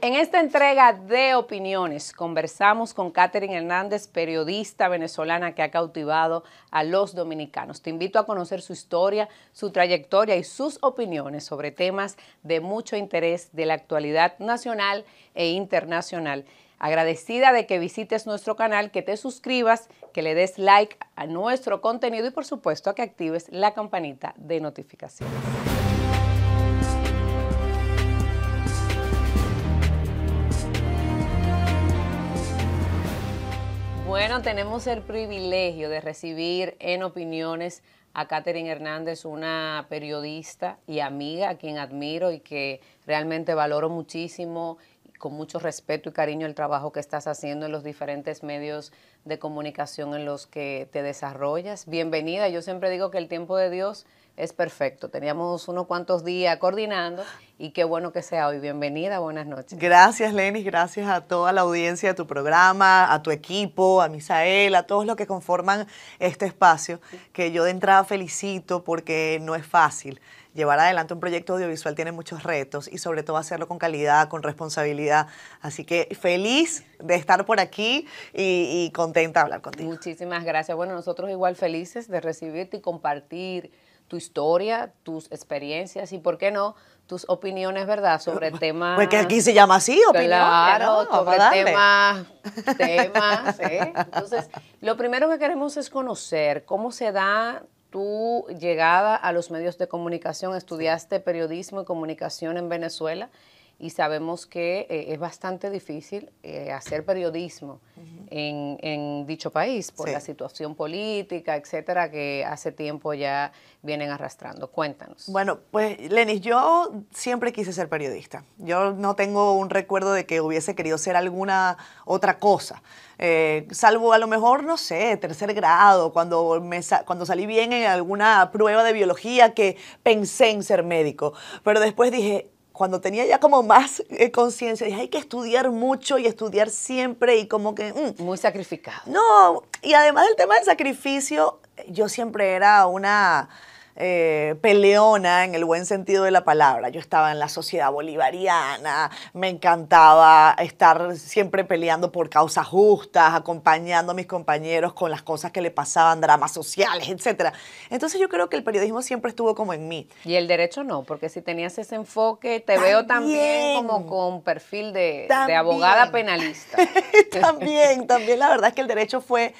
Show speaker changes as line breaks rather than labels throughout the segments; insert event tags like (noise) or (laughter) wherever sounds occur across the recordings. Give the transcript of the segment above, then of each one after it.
En esta entrega de opiniones conversamos con Catherine Hernández, periodista venezolana que ha cautivado a los dominicanos. Te invito a conocer su historia, su trayectoria y sus opiniones sobre temas de mucho interés de la actualidad nacional e internacional. Agradecida de que visites nuestro canal, que te suscribas, que le des like a nuestro contenido y por supuesto a que actives la campanita de notificaciones. Bueno, tenemos el privilegio de recibir en opiniones a Catherine Hernández, una periodista y amiga a quien admiro y que realmente valoro muchísimo con mucho respeto y cariño el trabajo que estás haciendo en los diferentes medios de comunicación en los que te desarrollas. Bienvenida, yo siempre digo que el tiempo de Dios es perfecto. Teníamos unos cuantos días coordinando y qué
bueno que sea hoy. Bienvenida, buenas noches. Gracias, Lenis, gracias a toda la audiencia de tu programa, a tu equipo, a Misael, a todos los que conforman este espacio, que yo de entrada felicito porque no es fácil llevar adelante un proyecto audiovisual tiene muchos retos y sobre todo hacerlo con calidad, con responsabilidad. Así que feliz de estar por aquí y, y contenta de hablar contigo. Muchísimas gracias. Bueno, nosotros igual felices de recibirte y
compartir tu historia, tus experiencias y, ¿por qué no?, tus opiniones, ¿verdad?, sobre pues temas... Porque aquí se
llama así, opinión. Claro, sobre temas,
(laughs) ¿eh? Entonces, lo primero que queremos es conocer cómo se da tu llegada a los medios de comunicación. Estudiaste periodismo y comunicación en Venezuela y sabemos que eh, es bastante difícil eh, hacer periodismo en, dicho país por la situación política, etcétera, que hace
tiempo ya vienen arrastrando. Cuéntanos. Bueno, pues Lenis, yo siempre quise ser periodista. Yo no tengo un recuerdo de que hubiese querido ser alguna otra cosa. Eh, salvo a lo mejor, no sé, tercer grado, cuando, me cuando salí bien en alguna prueba de biología que pensé en ser médico. Pero después dije, cuando tenía ya como más eh, conciencia, dije, hay que estudiar mucho y estudiar siempre y como que... Mm". Muy sacrificado. No, y además el tema del sacrificio, yo siempre era una eh, peleona en el buen sentido de la palabra. Yo estaba en la sociedad bolivariana, me encantaba estar siempre peleando por causas justas, acompañando a mis compañeros con las cosas que le pasaban, dramas sociales, etc. Entonces yo creo que el periodismo siempre estuvo como en mí. Y el derecho no, porque si tenías ese enfoque, te veo también
como con perfil de, de abogada penalista.
(laughs) también, también la verdad es que el derecho fue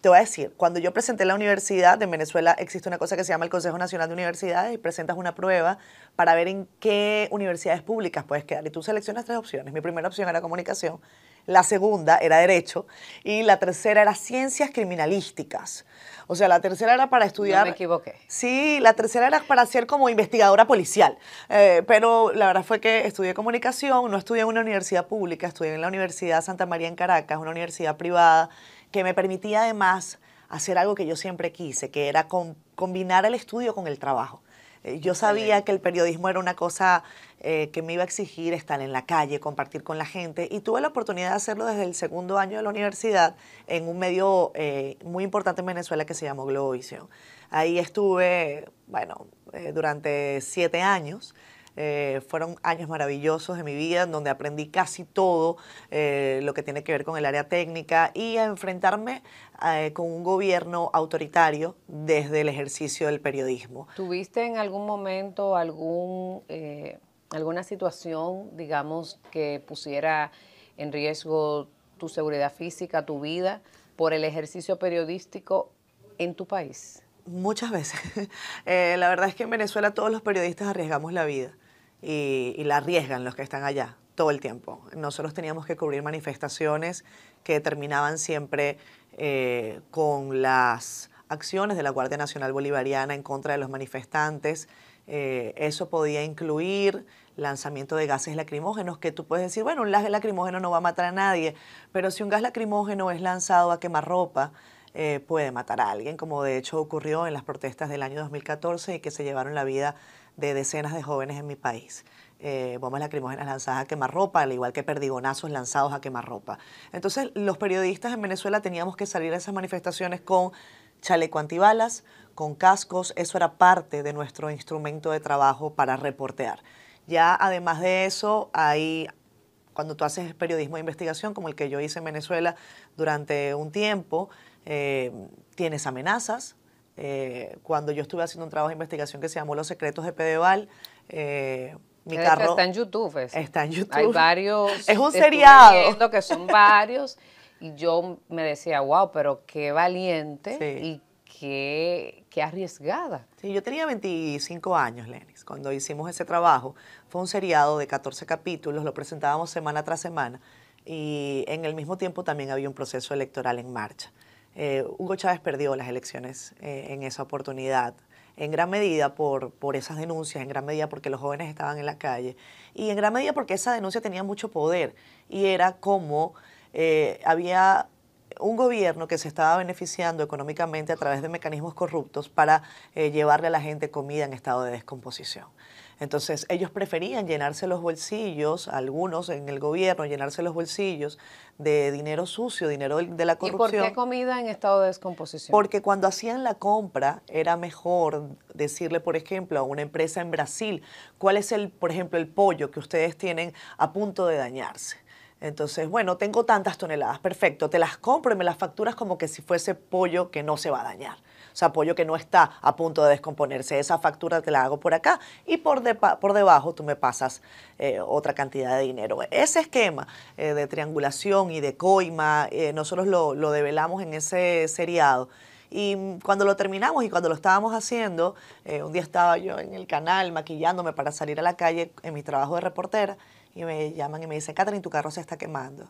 te voy a decir, cuando yo presenté la universidad, en Venezuela existe una cosa que se llama el Consejo Nacional de Universidades y presentas una prueba para ver en qué universidades públicas puedes quedar. Y tú seleccionas tres opciones. Mi primera opción era comunicación, la segunda era derecho y la tercera era ciencias criminalísticas. O sea, la tercera era para estudiar. No me equivoqué. Sí, la tercera era para ser como investigadora policial. Eh, pero la verdad fue que estudié comunicación, no estudié en una universidad pública, estudié en la Universidad Santa María en Caracas, una universidad privada que me permitía además hacer algo que yo siempre quise, que era combinar el estudio con el trabajo. Eh, yo sabía que el periodismo era una cosa eh, que me iba a exigir estar en la calle, compartir con la gente, y tuve la oportunidad de hacerlo desde el segundo año de la universidad en un medio eh, muy importante en Venezuela que se llamó Globovisión. Ahí estuve, bueno, durante siete años. Eh, fueron años maravillosos de mi vida, en donde aprendí casi todo eh, lo que tiene que ver con el área técnica y a enfrentarme eh, con un gobierno autoritario desde el ejercicio del periodismo.
¿Tuviste en algún momento algún, alguna situación, digamos, que pusiera en riesgo tu seguridad física, tu vida, por el ejercicio periodístico en tu país?
Muchas veces. (laughs) Eh, la verdad es que en Venezuela todos los periodistas arriesgamos la vida y, la arriesgan los que están allá todo el tiempo. Nosotros teníamos que cubrir manifestaciones que terminaban siempre eh, con las acciones de la Guardia Nacional Bolivariana en contra de los manifestantes. Eh, eso podía incluir lanzamiento de gases lacrimógenos, que tú puedes decir, bueno, un gas lacrimógeno no va a matar a nadie, pero si un gas lacrimógeno es lanzado a quemar ropa eh, puede matar a alguien, como de hecho ocurrió en las protestas del año 2014 y que se llevaron la vida de decenas de jóvenes en mi país. Eh, bombas lacrimógenas lanzadas a quemar ropa, al igual que perdigonazos lanzados a quemar ropa. Entonces, los periodistas en Venezuela teníamos que salir a esas manifestaciones con chaleco antibalas, con cascos, eso era parte de nuestro instrumento de trabajo para reportear. Ya además de eso, hay cuando tú haces periodismo de investigación, como el que yo hice en Venezuela durante un tiempo, eh, tienes amenazas. Eh, cuando yo estuve haciendo un trabajo de investigación que se llamó Los Secretos de Pedeval, eh, mi carro... está en YouTube. Es. Está en YouTube. Hay varios... Es un seriado.
que son (laughs) varios.
y yo me decía, wow, pero qué valiente y Qué, qué, arriesgada. Sí, yo tenía 25 años, Lenis, cuando hicimos ese trabajo. Fue un seriado de 14 capítulos, lo presentábamos semana tras semana y en el mismo tiempo también había un proceso electoral en marcha. Eh, Hugo Chávez perdió las elecciones eh, en esa oportunidad, en gran medida por, por esas denuncias, en gran medida porque los jóvenes estaban en la calle y en gran medida porque esa denuncia tenía mucho poder y era como eh, había un gobierno que se estaba beneficiando económicamente a través de mecanismos corruptos para llevarle a la gente comida en estado de descomposición. Entonces ellos preferían llenarse los bolsillos, algunos en el gobierno, llenarse los bolsillos de dinero sucio, dinero de la corrupción. ¿Y por qué
comida en estado de descomposición? Porque
cuando hacían la compra era mejor decirle, por ejemplo, a una empresa en Brasil, cuál es el, por ejemplo, el pollo que ustedes tienen a punto de dañarse. Entonces, bueno, tengo tantas toneladas, perfecto, te las compro y me las facturas como que si fuese pollo que no se va a dañar o sea, que no está a punto de descomponerse, esa factura te la hago por acá y por, por debajo tú me pasas eh, otra cantidad de dinero. Ese esquema eh, de triangulación y de coima, eh, nosotros lo, lo develamos en ese seriado. Y cuando lo terminamos y cuando lo estábamos haciendo, un día estaba yo en el canal maquillándome para salir a la calle en mi trabajo de reportera y me llaman y me dicen, Catherine, tu carro se está quemando.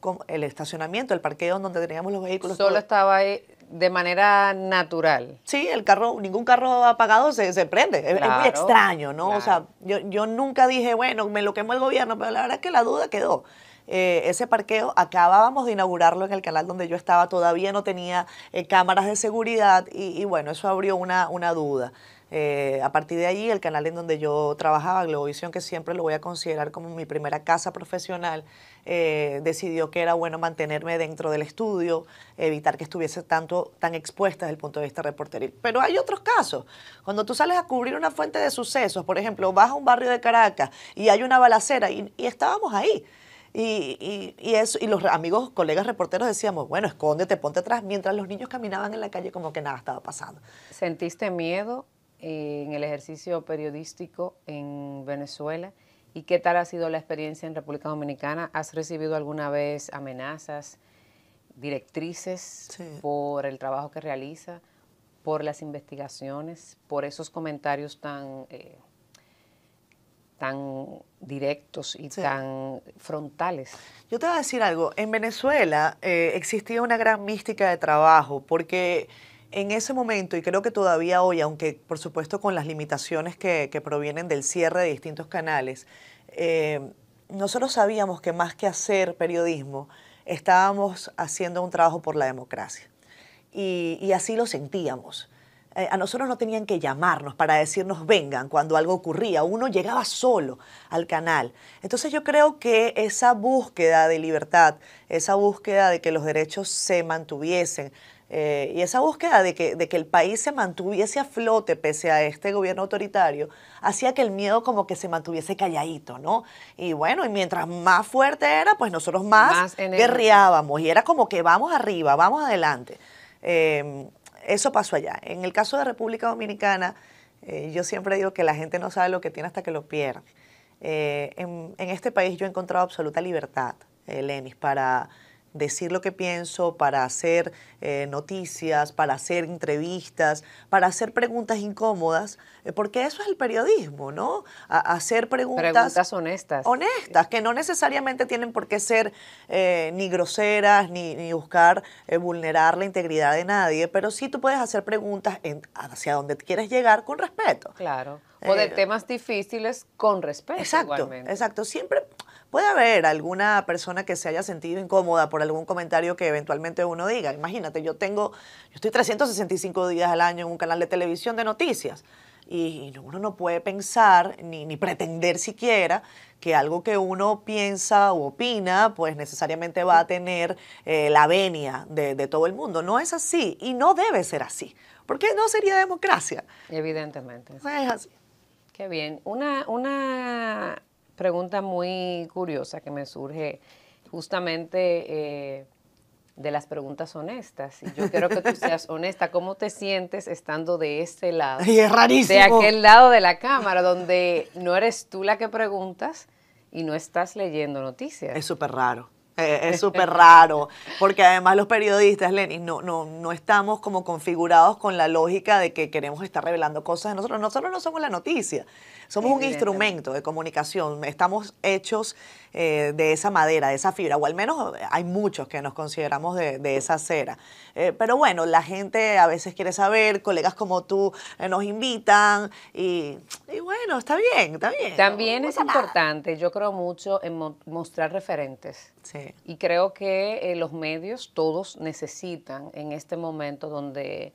con el estacionamiento, el parqueo donde teníamos los vehículos. Solo estaba ahí de manera natural. Sí, el carro, ningún carro apagado se, se prende. es muy extraño, ¿no? O sea, yo, yo nunca dije, bueno, me lo quemó el gobierno, pero la verdad es que la duda quedó. Eh, ese parqueo acabábamos de inaugurarlo en el canal donde yo estaba, todavía no tenía eh, cámaras de seguridad y, y, bueno, eso abrió una, una duda. Eh, a partir de ahí, el canal en donde yo trabajaba, Globovisión, que siempre lo voy a considerar como mi primera casa profesional, eh, decidió que era bueno mantenerme dentro del estudio, evitar que estuviese tanto, tan expuesta desde el punto de vista reportero. Pero hay otros casos. Cuando tú sales a cubrir una fuente de sucesos, por ejemplo, vas a un barrio de Caracas y hay una balacera y, estábamos ahí. Y, y los amigos, colegas reporteros decíamos, bueno, escóndete, ponte atrás, mientras los niños caminaban en la calle como que nada estaba pasando. ¿Sentiste miedo en el ejercicio periodístico en Venezuela
y qué tal ha sido la experiencia en República Dominicana. ¿Has recibido alguna vez amenazas, directrices por el trabajo que realiza, por las investigaciones, por esos comentarios tan, eh, tan
directos y tan frontales? Yo te voy a decir algo. En Venezuela eh, existía una gran mística de trabajo porque en ese momento, y creo que todavía hoy, aunque por supuesto con las limitaciones que, provienen del cierre de distintos canales, eh, nosotros sabíamos que más que hacer periodismo, estábamos haciendo un trabajo por la democracia. Y, así lo sentíamos. Eh, a nosotros no tenían que llamarnos para decirnos vengan cuando algo ocurría. Uno llegaba solo al canal. Entonces yo creo que esa búsqueda de libertad, esa búsqueda de que los derechos se mantuviesen, eh, y esa búsqueda de que, el país se mantuviese a flote pese a este gobierno autoritario hacía que el miedo como que se mantuviese calladito, ¿no? Y bueno, y mientras más fuerte era, pues nosotros más, guerreábamos y era como que vamos arriba, vamos adelante. Em, eso pasó allá. En el caso de República Dominicana, eh, yo siempre digo que la gente no sabe lo que tiene hasta que lo pierde. Eh, en, en, este país yo he encontrado absoluta libertad, Lenis, para decir lo que pienso, para hacer eh, noticias, para hacer entrevistas, para hacer preguntas incómodas, eh, porque eso es el periodismo, ¿no? hacer preguntas, preguntas honestas. Honestas, que no necesariamente tienen por qué ser eh, ni groseras, ni, buscar vulnerar la integridad de nadie, pero sí tú puedes hacer preguntas hacia donde quieres llegar con respeto. Claro. O de temas difíciles con respeto. Exacto, exacto. Siempre Puede haber alguna persona que se haya sentido incómoda por algún comentario que eventualmente uno diga. Imagínate, yo tengo, yo estoy 365 días al año en un canal de televisión de noticias y, uno no puede pensar ni, pretender siquiera que algo que uno piensa u opina, pues necesariamente va a tener eh, la venia de, todo el mundo. No es así y no debe ser así, porque no sería democracia. Evidentemente. es así. Qué bien. Una, una
pregunta muy curiosa que me surge justamente eh, de las preguntas honestas. yo quiero que tú seas honesta. ¿Cómo te sientes estando de este lado? Y es rarísimo. De aquel lado de la cámara, donde no eres tú la que
preguntas y no estás leyendo noticias. Es súper raro. Eh, es súper raro, porque además los periodistas, Lenny, no, no, no estamos como configurados con la lógica de que queremos estar revelando cosas de nosotros. Nosotros no somos la noticia. Somos un instrumento de comunicación, estamos hechos eh, de esa madera, de esa fibra, o al menos hay muchos que nos consideramos de, esa cera. Eh, pero bueno, la gente a veces quiere saber, colegas como tú eh, nos invitan y, bueno, está bien, está bien. También es
importante, yo creo mucho en mostrar referentes. Y creo que los medios todos necesitan en este momento donde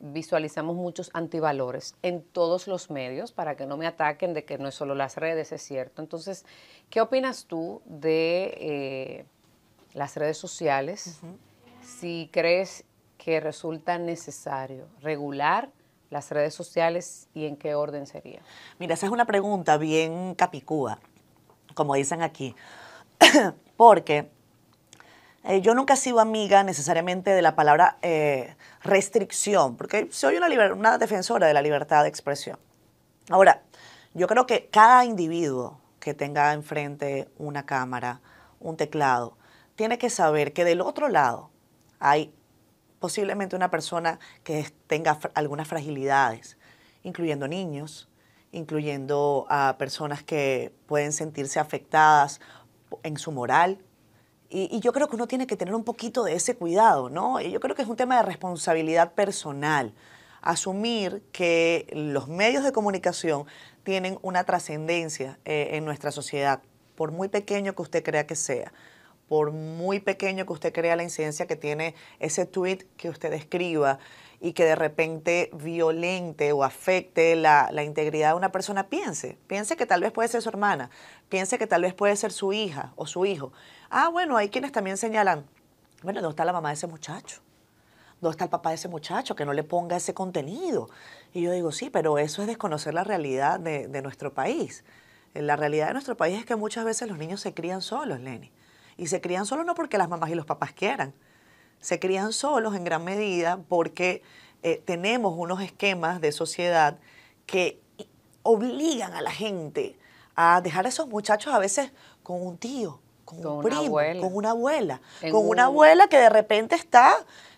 visualizamos muchos antivalores en todos los medios para que no me ataquen de que no es solo las redes, es cierto. Entonces, ¿qué opinas tú de eh, las redes sociales? Si crees que resulta necesario regular
las redes sociales y en qué orden sería. Mira, esa es una pregunta bien capicúa, como dicen aquí, (clears throat) porque eh, yo nunca he sido amiga necesariamente de la palabra eh, restricción, porque soy una, defensora de la libertad de expresión. Ahora, yo creo que cada individuo que tenga enfrente una cámara, un teclado, tiene que saber que del otro lado hay posiblemente una persona que tenga algunas fragilidades, incluyendo niños, incluyendo a personas que pueden sentirse afectadas en su moral, y, yo creo que uno tiene que tener un poquito de ese cuidado, ¿no? yo creo que es un tema de responsabilidad personal. Asumir que los medios de comunicación tienen una trascendencia eh, en nuestra sociedad, por muy pequeño que usted crea que sea, por muy pequeño que usted crea la incidencia que tiene ese tweet que usted escriba y que de repente violente o afecte la, la, integridad de una persona, piense, piense que tal vez puede ser su hermana, piense que tal vez puede ser su hija o su hijo Ah, bueno, hay quienes también señalan, bueno, ¿dónde está la mamá de ese muchacho? ¿Dónde está el papá de ese muchacho? Que no le ponga ese contenido. Y yo digo, sí, pero eso es desconocer la realidad de, nuestro país. Eh, la realidad de nuestro país es que muchas veces los niños se crían solos, Lenny. Y se crían solos no porque las mamás y los papás quieran. Se crían solos en gran medida porque eh, tenemos unos esquemas de sociedad que obligan a la gente a dejar a esos muchachos a veces con un tío, con, un con una abuela, con una abuela que de repente está...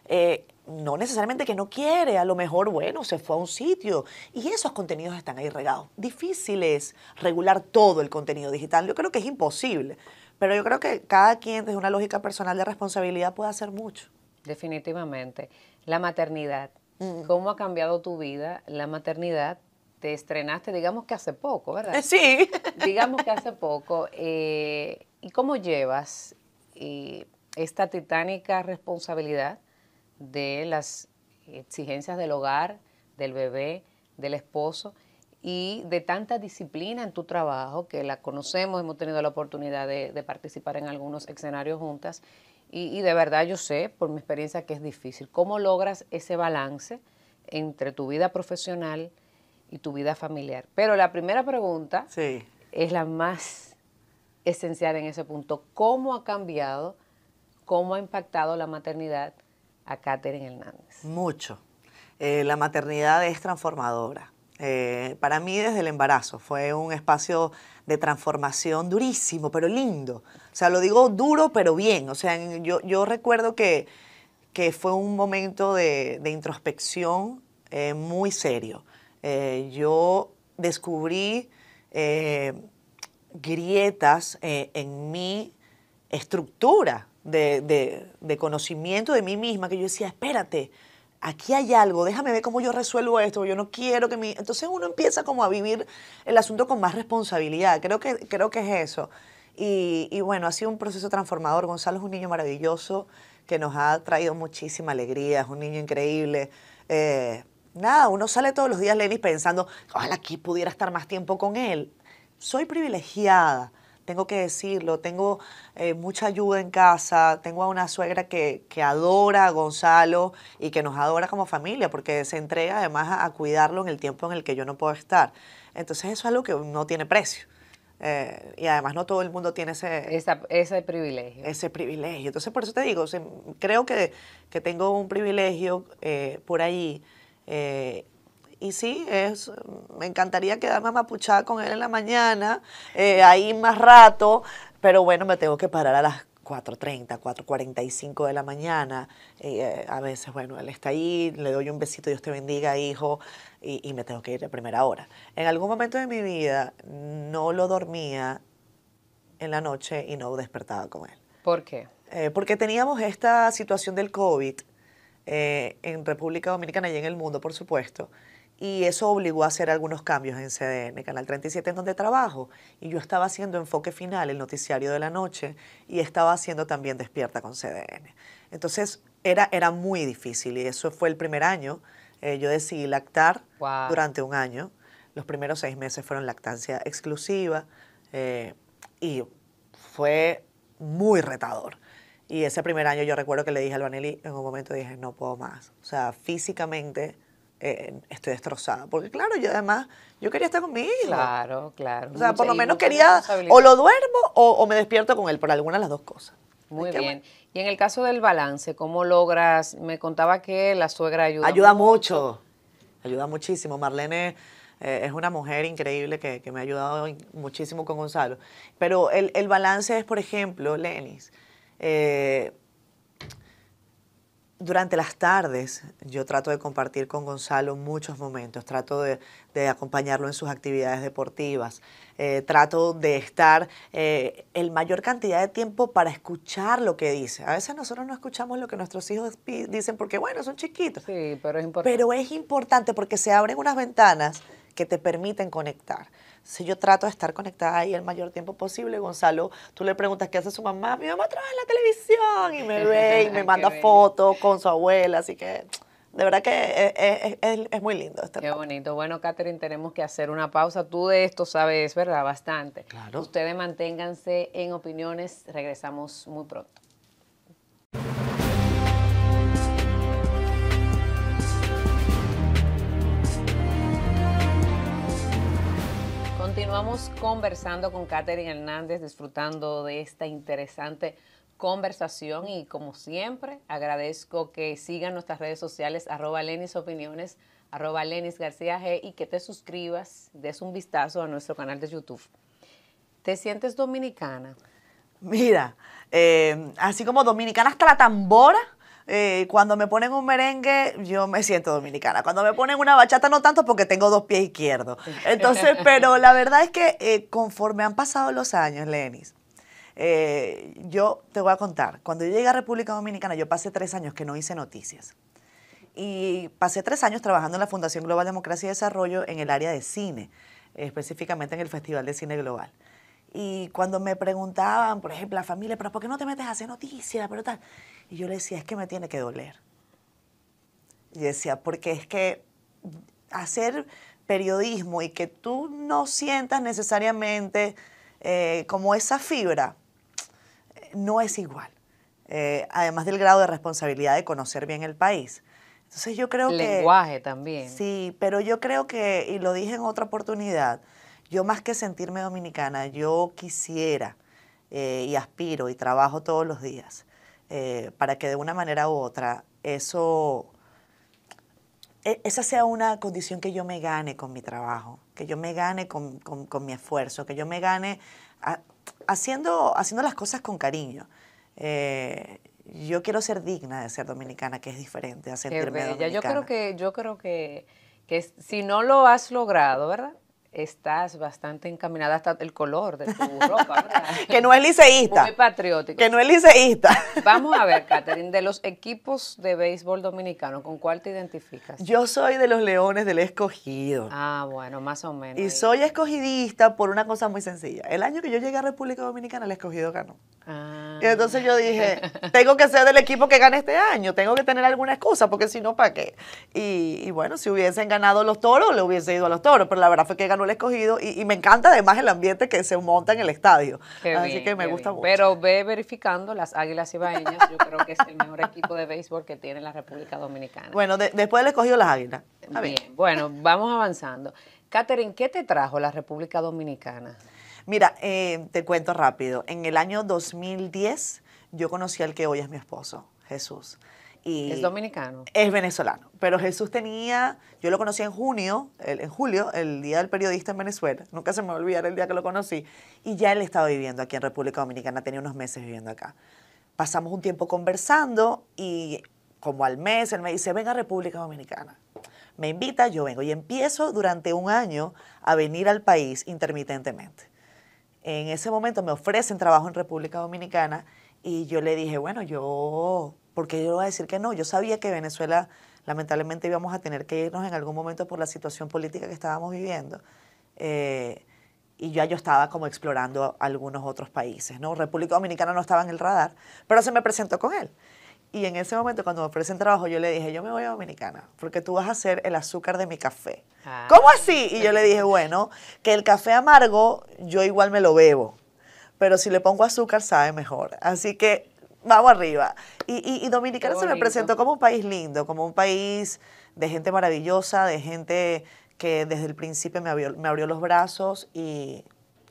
Eh, no necesariamente que no quiere, a lo mejor, bueno, se fue a un sitio. Y esos contenidos están ahí regados. Difícil es regular todo el contenido digital. Yo creo que es imposible. Pero yo creo que cada quien, desde una lógica personal de responsabilidad, puede hacer mucho. Definitivamente. La maternidad.
Mm. ¿Cómo ha cambiado tu vida la maternidad te estrenaste, digamos que hace poco, ¿verdad? Eh, sí. (laughs) Digamos que hace poco. Eh, ¿Y cómo llevas eh, esta titánica responsabilidad de las exigencias del hogar, del bebé, del esposo y de tanta disciplina en tu trabajo que la conocemos, hemos tenido la oportunidad de, participar en algunos escenarios juntas y de verdad yo sé por mi experiencia que es difícil. ¿Cómo logras ese balance entre tu vida profesional, y tu vida familiar. Pero la primera pregunta es la más esencial en ese punto. ¿Cómo ha cambiado, cómo ha impactado la maternidad a Catherine Hernández?
Mucho. Eh, la maternidad es transformadora. Eh, para mí desde el embarazo fue un espacio de transformación durísimo, pero lindo. O sea, lo digo duro, pero bien. O sea, yo, recuerdo que, fue un momento de, introspección eh, muy serio. Eh, yo descubrí eh, grietas eh, en mi estructura de, conocimiento de mí misma, que yo decía, espérate, aquí hay algo, déjame ver cómo yo resuelvo esto, yo no quiero que mi... Entonces uno empieza como a vivir el asunto con más responsabilidad, creo que, creo que es eso. Y, bueno, ha sido un proceso transformador. Gonzalo es un niño maravilloso que nos ha traído muchísima alegría, es un niño increíble nada, uno sale todos los días, Lenny, pensando, ojalá aquí pudiera estar más tiempo con él. Soy privilegiada, tengo que decirlo, tengo eh, mucha ayuda en casa, tengo a una suegra que, adora a Gonzalo y que nos adora como familia, porque se entrega además a, cuidarlo en el tiempo en el que yo no puedo estar. Entonces eso es algo que no tiene precio. Eh, y además no todo el mundo tiene ese, ese privilegio. Ese privilegio. Entonces por eso te digo, creo que, tengo un privilegio eh, por ahí eh, y sí, es, me encantaría quedarme mapuchada con él en la mañana, eh, ahí más rato, pero bueno, me tengo que parar a las 4.30, 4.45 de la mañana. Eh, a veces, bueno, él está ahí, le doy un besito, Dios te bendiga, hijo, y, me tengo que ir a primera hora. En algún momento de mi vida no lo dormía en la noche y no despertaba con él. ¿Por qué? porque teníamos esta situación del COVID eh, en República Dominicana y en el mundo, por supuesto. Y eso obligó a hacer algunos cambios en CDN, Canal 37, en donde trabajo. Y yo estaba haciendo Enfoque Final, el noticiario de la noche, y estaba haciendo también Despierta con CDN. Entonces era, era muy difícil y eso fue el primer año. Eh, yo decidí lactar durante un año. Los primeros seis meses fueron lactancia exclusiva eh, y fue muy retador. Y ese primer año yo recuerdo que le dije a Vanelli, en un momento dije, no puedo más. O sea, físicamente eh, estoy destrozada. Porque claro, yo además, yo quería estar conmigo. Claro, claro. O sea, por lo menos quería, o lo duermo o, me despierto con él, por alguna de las dos cosas.
Muy bien. Y en el caso del balance, ¿cómo logras? Me contaba que la suegra ayuda. Ayuda
mucho, ayuda muchísimo. Marlene eh, es una mujer increíble que, me ha ayudado muchísimo con Gonzalo. Pero el, el balance es, por ejemplo, Lenis eh, durante las tardes yo trato de compartir con Gonzalo muchos momentos, trato de, acompañarlo en sus actividades deportivas, eh, trato de estar eh, el mayor cantidad de tiempo para escuchar lo que dice. A veces nosotros no escuchamos lo que nuestros hijos dicen porque, bueno, son chiquitos. Sí, pero es importante. Pero es importante porque se abren unas ventanas que te permiten conectar si yo trato de estar conectada ahí el mayor tiempo posible, Gonzalo, tú le preguntas qué hace su mamá, mi mamá trabaja en la televisión y me (laughs) ve y me manda fotos con su abuela, así que... De verdad que eh, eh, es, muy lindo.
Este Qué bonito. Bueno, Catherine, tenemos que hacer una pausa. Tú de esto sabes, ¿verdad? Bastante. Claro. Ustedes manténganse en opiniones. Regresamos muy pronto. Continuamos conversando con Katherine Hernández, disfrutando de esta interesante conversación y como siempre agradezco que sigan nuestras redes sociales arroba Lenis Opiniones, arroba Lenis García G y que te suscribas, des un vistazo a nuestro canal de YouTube. ¿Te sientes dominicana?
Mira, eh, así como dominicana hasta la tambora eh, cuando me ponen un merengue, yo me siento dominicana. Cuando me ponen una bachata, no tanto porque tengo dos pies izquierdos. Entonces, (laughs) pero la verdad es que eh, conforme han pasado los años, Lenis, eh, yo te voy a contar, cuando yo llegué a República Dominicana, yo pasé tres años que no hice noticias. Y pasé tres años trabajando en la Fundación Global Democracia y Desarrollo en el área de cine, específicamente en el Festival de Cine Global. Y cuando me preguntaban, por ejemplo, la familia, pero ¿por qué no te metes a hacer noticias? Pero tal. Y yo le decía, es que me tiene que doler. Y decía, porque es que hacer periodismo y que tú no sientas necesariamente eh, como esa fibra, no es igual. Eh, además del grado de responsabilidad de conocer bien el país. Entonces yo creo que... Lenguaje también. Sí, pero yo creo que, y lo dije en otra oportunidad, yo más que sentirme dominicana, yo quisiera eh, y aspiro y trabajo todos los días eh, para que de una manera u otra eso, e, esa sea una condición que yo me gane con mi trabajo, que yo me gane con, mi esfuerzo, que yo me gane haciendo, haciendo las cosas con cariño. Eh, yo quiero ser digna de ser dominicana, que es diferente a sentirme dominicana. Yo creo
que, yo creo que si no lo has logrado, ¿verdad? estás bastante encaminada hasta el color de tu
ropa, (laughs) que no es liceísta. Muy
patriótico. Que no es liceísta. (laughs) Vamos a ver, Catherine, de los equipos de béisbol dominicano, ¿con cuál te identificas?
Yo soy de los Leones del Escogido. Ah, bueno, más o menos. Y soy escogidista por una cosa muy sencilla. El año que yo llegué a República Dominicana, el Escogido ganó. Ah. Y entonces yo dije, tengo que ser del equipo que gane este año, tengo que tener alguna excusa, porque si no, ¿para qué? Y, y bueno, si hubiesen ganado los toros, le hubiese ido a los toros, pero la verdad fue que ganó he Escogido y, me encanta además el ambiente que se monta en el estadio. Así que me gusta mucho. Pero
ve verificando las Águilas Ibaeñas, yo creo que es el mejor equipo de béisbol que tiene la República Dominicana.
Bueno, después después he Escogido las Águilas. bien, bueno, vamos avanzando. Catherine, ¿qué te trajo la República Dominicana? Mira, eh, te cuento rápido. En el año 2010 yo conocí al que hoy es mi esposo, Jesús es
dominicano.
Es venezolano. Pero Jesús tenía, yo lo conocí en junio, en julio, el día del periodista en Venezuela. Nunca se me va el día que lo conocí. Y ya él estaba viviendo aquí en República Dominicana, tenía unos meses viviendo acá. Pasamos un tiempo conversando y como al mes él me dice, venga a República Dominicana. Me invita, yo vengo y empiezo durante un año a venir al país intermitentemente. En ese momento me ofrecen trabajo en República Dominicana y yo le dije, bueno, yo porque yo iba a decir que no. Yo sabía que Venezuela, lamentablemente, íbamos a tener que irnos en algún momento por la situación política que estábamos viviendo. Eh, y ya yo estaba como explorando algunos otros países, ¿no? República Dominicana no estaba en el radar, pero se me presentó con él. Y en ese momento, cuando me ofrecen trabajo, yo le dije, yo me voy a Dominicana, porque tú vas a hacer el azúcar de mi café. Ah, ¿Cómo así? Y yo le dije, bueno, que el café amargo yo igual me lo bebo, pero si le pongo azúcar sabe mejor. Así que vamos arriba. Y, Dominicana se me presentó como un país lindo, como un país de gente maravillosa, de gente que desde el principio me abrió, los brazos y,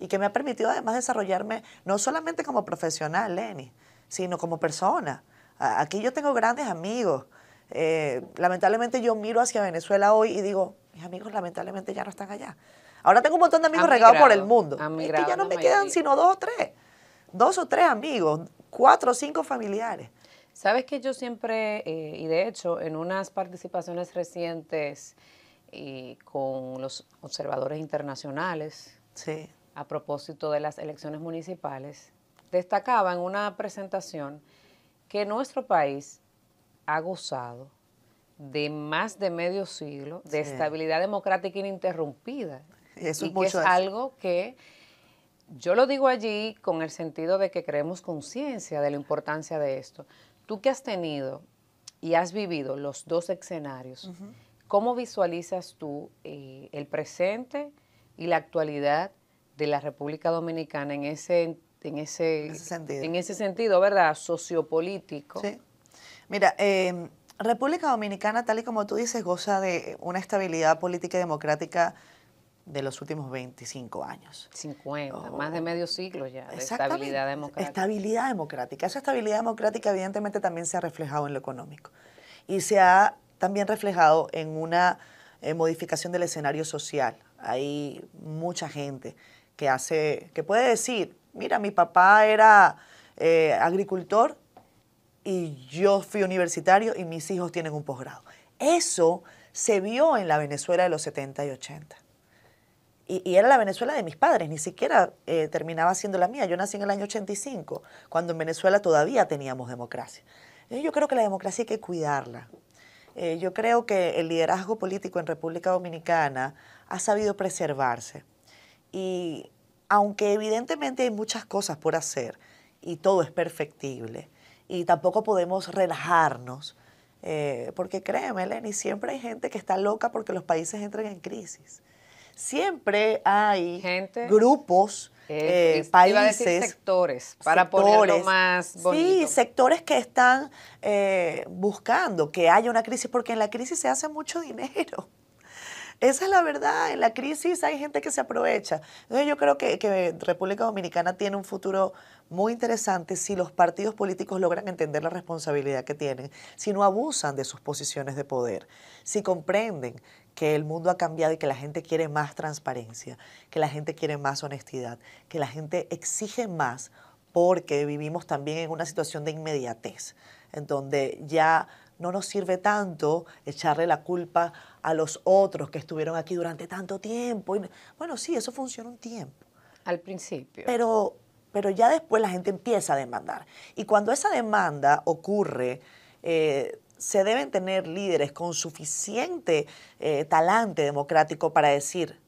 que me ha permitido además desarrollarme no solamente como profesional, Lenny, sino como persona. Aquí yo tengo grandes amigos. Eh, lamentablemente yo miro hacia Venezuela hoy y digo, mis amigos lamentablemente ya no están allá. Ahora tengo un montón de amigos regados por el mundo. Es que ya no me quedan sino dos o tres. Dos o tres amigos cuatro o cinco familiares. Sabes que
yo siempre, eh, y de hecho en unas participaciones recientes con los observadores internacionales, a propósito de las elecciones municipales, destacaba en una presentación que nuestro país ha gozado de más de medio siglo de estabilidad democrática ininterrumpida. Eso y es algo que yo lo digo allí con el sentido de que creemos conciencia de la importancia de esto. Tú que has tenido y has vivido los dos escenarios, ¿cómo visualizas tú eh, el presente y la actualidad de la República Dominicana en
ese, en ese, sentido. En ese sentido, ¿verdad? Sociopolítico. Sí. Mira, em, República Dominicana, tal y como tú dices, goza de una estabilidad política y democrática de los últimos 25 años. 50, más de medio
siglo ya, de estabilidad
democrática. Estabilidad democrática. Esa estabilidad democrática evidentemente también se ha reflejado en lo económico y se ha también reflejado en una eh, modificación del escenario social. Hay mucha gente que hace, que puede decir, mira, mi papá era eh, agricultor y yo fui universitario y mis hijos tienen un posgrado. Eso se vio en la Venezuela de los 70 y 80 y, era la Venezuela de mis padres, ni siquiera eh, terminaba siendo la mía. Yo nací en el año 85, cuando en Venezuela todavía teníamos democracia. Eh, yo creo que la democracia hay que cuidarla. Eh, yo creo que el liderazgo político en República Dominicana ha sabido preservarse. Y aunque evidentemente hay muchas cosas por hacer y todo es perfectible, y tampoco podemos relajarnos, porque créeme, Lenny, siempre hay gente que está loca porque los países entran en crisis siempre hay Gente, grupos, eh, países, sectores, para ponerlo más bonito. Sí, sectores que están eh, buscando que haya una crisis, porque en la crisis se hace mucho dinero. Esa es la verdad, en la crisis hay gente que se aprovecha. Entonces yo creo que, que República Dominicana tiene un futuro muy interesante si los partidos políticos logran entender la responsabilidad que tienen, si no abusan de sus posiciones de poder, si comprenden que el mundo ha cambiado y que la gente quiere más transparencia, que la gente quiere más honestidad, que la gente exige más porque vivimos también en una situación de inmediatez, en donde ya no nos sirve tanto echarle la culpa a los otros que estuvieron aquí durante tanto tiempo. bueno, sí, eso funciona un tiempo. Al principio. Pero, pero ya después la gente empieza a demandar. Y cuando esa demanda ocurre, eh, se deben tener líderes con suficiente eh, talante democrático para decir,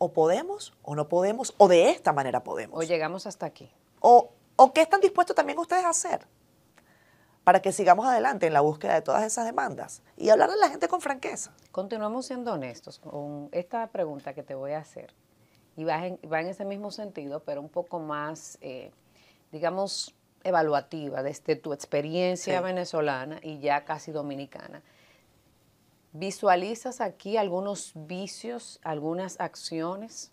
o podemos o no podemos, o de esta manera podemos. O llegamos hasta aquí. o qué están dispuestos también ustedes a hacer para que sigamos adelante en la búsqueda de todas esas demandas y hablar a
la gente con franqueza. Continuamos siendo honestos con esta pregunta que te voy a hacer y va en, ese mismo sentido, pero un poco más, eh, digamos, evaluativa desde tu experiencia venezolana y ya casi dominicana. ¿Visualizas aquí algunos vicios, algunas acciones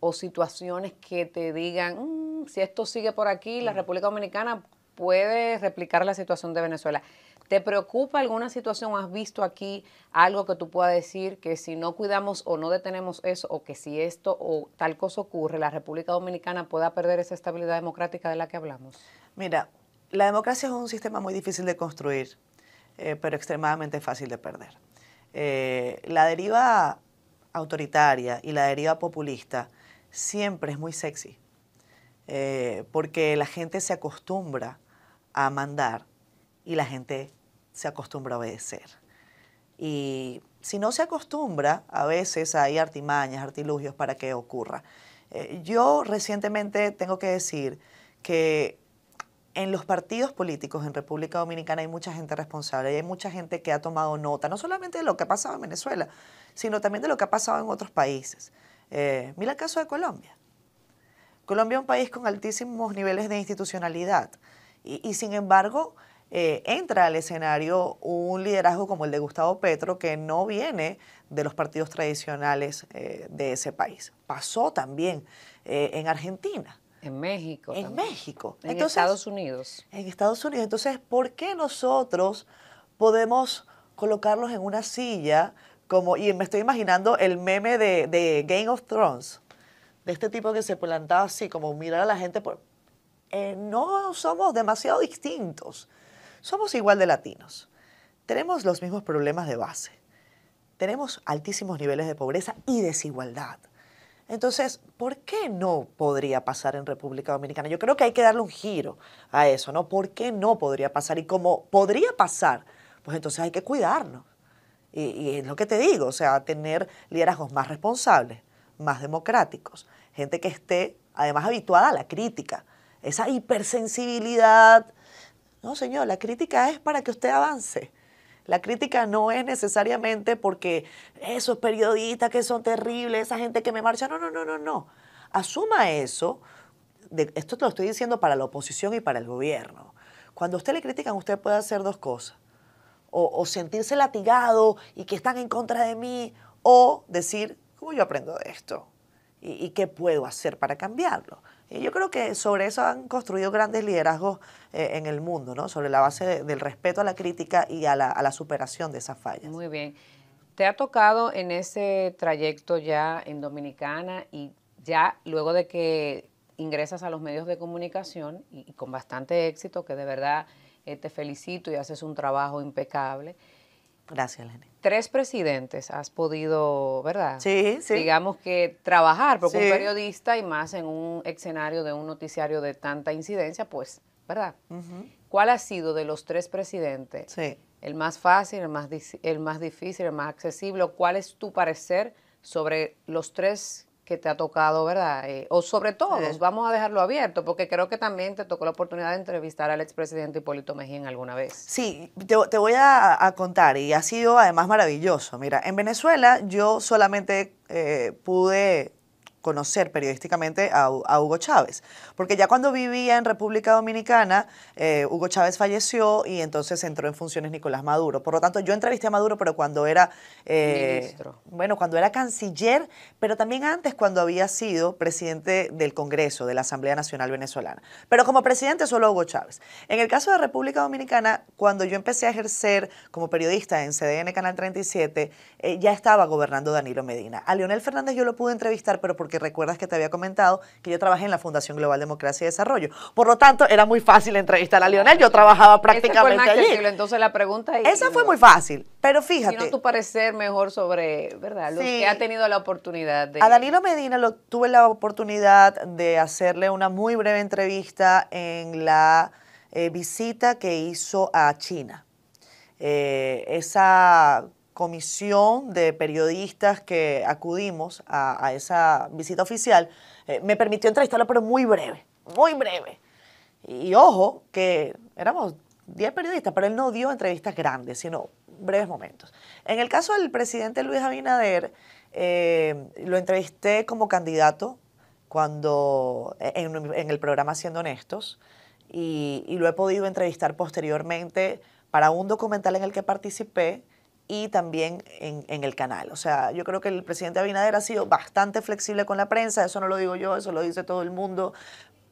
o situaciones que te digan, mm, si esto sigue por aquí, la mm. República Dominicana puede replicar la situación de Venezuela. ¿Te preocupa alguna situación? ¿Has visto aquí algo que tú puedas decir que si no cuidamos o no detenemos eso, o que si esto o tal cosa ocurre, la República Dominicana pueda perder esa estabilidad democrática de la que hablamos?
Mira, la democracia es un sistema muy difícil de construir, eh, pero extremadamente fácil de perder. Eh, la deriva autoritaria y la deriva populista siempre es muy sexy, eh, porque la gente se acostumbra a mandar y la gente se acostumbra a obedecer. Y si no se acostumbra, a veces hay artimañas, artilugios para que ocurra. Eh, yo recientemente tengo que decir que en los partidos políticos en República Dominicana hay mucha gente responsable y hay mucha gente que ha tomado nota, no solamente de lo que ha pasado en Venezuela, sino también de lo que ha pasado en otros países. Eh, mira el caso de Colombia. Colombia es un país con altísimos niveles de institucionalidad y, sin embargo eh, entra al escenario un liderazgo como el de Gustavo Petro que no viene de los partidos tradicionales eh, de ese país. Pasó también eh, en Argentina. En México. En México. En Estados Unidos. En Estados Unidos. Entonces, ¿por qué nosotros podemos colocarlos en una silla como, y me estoy imaginando el meme de, Game of Thrones, de este tipo que se plantaba así, como mirar a la gente por, eh, no somos demasiado distintos. Somos igual de latinos. Tenemos los mismos problemas de base. Tenemos altísimos niveles de pobreza y desigualdad. Entonces, ¿por qué no podría pasar en República Dominicana? Yo creo que hay que darle un giro a eso, ¿no? ¿Por qué no podría pasar? Y como podría pasar, pues entonces hay que cuidarnos. Y, y es lo que te digo, o sea, tener liderazgos más responsables, más democráticos, gente que esté además habituada a la crítica, esa hipersensibilidad. No, señor, la crítica es para que usted avance. La crítica no es necesariamente porque esos periodistas que son terribles, esa gente que me marcha. No, no, no, no, no. Asuma eso. esto te lo estoy diciendo para la oposición y para el gobierno. Cuando a usted le critican, usted puede hacer dos cosas. O, sentirse latigado y que están en contra de mí, o decir, ¿cómo yo aprendo de esto? y qué puedo hacer para cambiarlo? Y yo creo que sobre eso han construido grandes liderazgos eh, en el mundo, ¿no? Sobre la base del respeto a la crítica y a la, superación de esas fallas. Muy
bien. Te ha tocado en ese trayecto ya en Dominicana y ya luego de que ingresas a los medios de comunicación y, con bastante éxito, que de verdad eh, te felicito y haces un trabajo impecable. Gracias, Lene. Tres presidentes has podido, ¿verdad? Sí, sí. Digamos que trabajar, porque un periodista y más en un escenario de un noticiario de tanta incidencia, pues, ¿verdad? ¿Cuál ha sido de los tres presidentes? Sí. El más fácil, el más, el más difícil, el más accesible. ¿Cuál es tu parecer sobre los tres que te ha tocado, ¿verdad? Eh, o sobre todo, vamos a dejarlo abierto, porque creo que también te tocó la oportunidad de entrevistar al expresidente Hipólito Mejía alguna vez.
Sí, te, voy a, contar, y ha sido además maravilloso. Mira, en Venezuela yo solamente eh, pude conocer periodísticamente a, Hugo Chávez. Porque ya cuando vivía en República Dominicana, eh, Hugo Chávez falleció y entonces entró en funciones Nicolás Maduro. Por lo tanto, yo entrevisté a Maduro, pero cuando era... Eh, bueno, cuando era canciller, pero también antes cuando había sido presidente del Congreso, de la Asamblea Nacional Venezolana. Pero como presidente solo Hugo Chávez. En el caso de República Dominicana, cuando yo empecé a ejercer como periodista en CDN Canal 37, eh, ya estaba gobernando Danilo Medina. A Leonel Fernández yo lo pude entrevistar, pero porque que recuerdas que te había comentado que yo trabajé en la Fundación Global Democracia y Desarrollo. Por lo tanto, era muy fácil entrevistar a Lionel, yo trabajaba prácticamente allí.
Entonces la pregunta Esa fue
muy fácil,
pero fíjate. Sino tu parecer mejor sobre, ¿verdad? que ha tenido la oportunidad de... A Danilo
Medina tuve la oportunidad de hacerle una muy breve entrevista en la eh, visita que hizo a China. Eh, esa comisión de periodistas que acudimos a, esa visita oficial eh, me permitió entrevistarlo, pero muy breve, muy breve. Y, ojo, que éramos 10 periodistas, pero él no dio entrevistas grandes, sino breves momentos. En el caso del presidente Luis Abinader, eh, lo entrevisté como candidato cuando en, el programa Siendo Honestos y, y, lo he podido entrevistar posteriormente para un documental en el que participé y también en, el canal. O sea, yo creo que el presidente Abinader ha sido bastante flexible con la prensa, eso no lo digo yo, eso lo dice todo el mundo.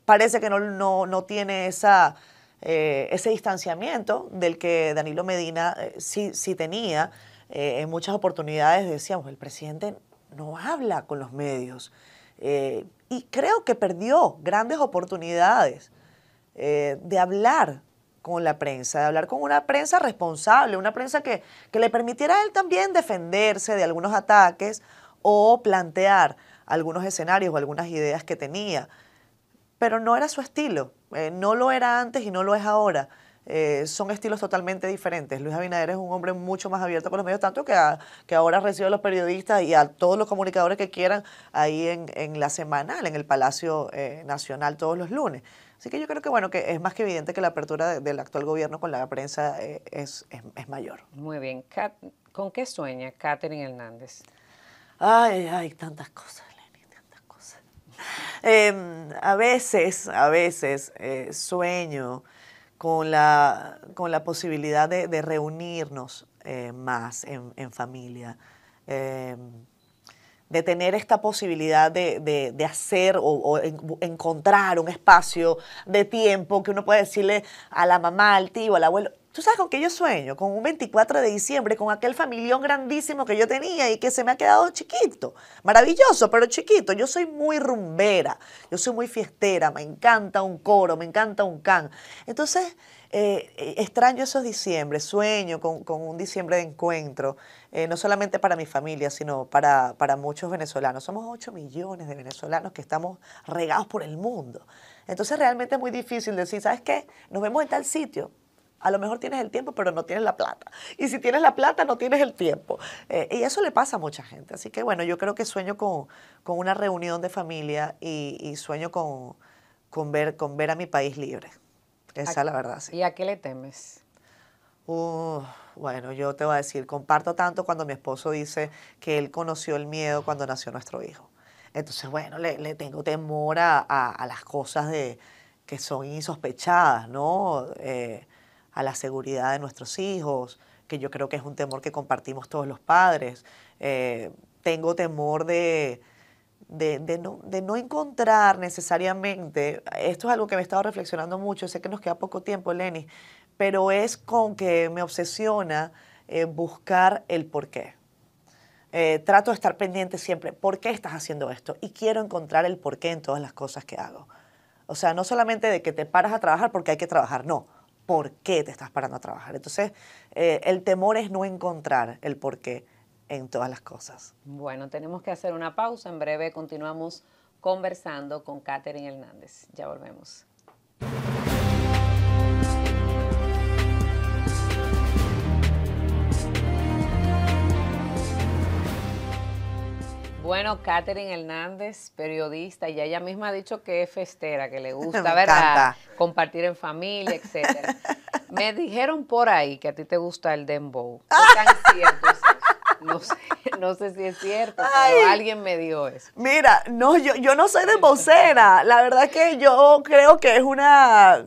Parece que no, tiene esa, eh, ese distanciamiento del que Danilo Medina eh, sí, tenía. Eh, en muchas oportunidades decíamos, el presidente no habla con los medios. y creo que perdió grandes oportunidades de hablar con la prensa, de hablar con una prensa responsable, una prensa que, le permitiera a él también defenderse de algunos ataques o plantear algunos escenarios o algunas ideas que tenía. Pero no era su estilo, eh, no lo era antes y no lo es ahora. Eh, son estilos totalmente diferentes. Luis Abinader es un hombre mucho más abierto con los medios, tanto que, que ahora recibe a los periodistas y a todos los comunicadores que quieran ahí en, en la semanal, en el Palacio eh, Nacional todos los lunes. Así que yo creo que, bueno, que es más que evidente que la apertura del actual gobierno con la prensa eh, es, es, mayor.
Muy bien. ¿Con qué sueña Catherine Hernández?
Ay, ay, tantas cosas, Lenny, tantas cosas. Em, a veces, a veces eh, sueño con la, con la posibilidad de, reunirnos eh, más en, en familia. Em, de tener esta posibilidad de, hacer o, encontrar un espacio de tiempo que uno puede decirle a la mamá, al tío, al abuelo, ¿Tú sabes con qué yo sueño? Con un 24 de diciembre, con aquel familión grandísimo que yo tenía y que se me ha quedado chiquito. Maravilloso, pero chiquito. Yo soy muy rumbera, yo soy muy fiestera, me encanta un coro, me encanta un can. Entonces, eh, extraño esos diciembre, sueño con, un diciembre de encuentro, eh, no solamente para mi familia, sino para, muchos venezolanos. Somos 8 millones de venezolanos que estamos regados por el mundo. Entonces realmente es muy difícil decir, ¿sabes qué? Nos vemos en tal sitio. A lo mejor tienes el tiempo, pero no tienes la plata. Y si tienes la plata, no tienes el tiempo. Eh, y eso le pasa a mucha gente. Así que bueno, yo creo que sueño con, una reunión de familia y, sueño con ver a mi país libre. Esa es la verdad, ¿Y a qué le temes? bueno, yo te voy a decir, comparto tanto cuando mi esposo dice que él conoció el miedo cuando nació nuestro hijo. Entonces, bueno, le, tengo temor a, a, las cosas de, que son insospechadas, ¿no? Eh, a la seguridad de nuestros hijos, que yo creo que es un temor que compartimos todos los padres. Eh, tengo temor de, de, no, encontrar necesariamente, esto es algo que me he estado reflexionando mucho, sé que nos queda poco tiempo, Lenny, pero es con que me obsesiona eh, buscar el por qué. Eh, trato de estar pendiente siempre, ¿por qué estás haciendo esto? Y quiero encontrar el porqué en todas las cosas que hago. O sea, no solamente de que te paras a trabajar porque hay que trabajar, no, ¿por qué te estás parando a trabajar? Entonces, eh, el temor es no encontrar el porqué en todas las cosas.
Bueno, tenemos que hacer una pausa. En breve continuamos conversando con Katherine Hernández. Ya volvemos. Bueno, Katherine Hernández, periodista, y ella misma ha dicho que es festera, que le (laughs) gusta, ¿verdad? Compartir en familia, etcétera. (laughs) Me dijeron por ahí que a ti te gusta el dembow. (laughs) ¿Qué tan cierto no sé, no sé si es cierto, alguien me dio eso.
Mira, no, yo, yo no soy de embocera. La verdad es que yo creo que es una.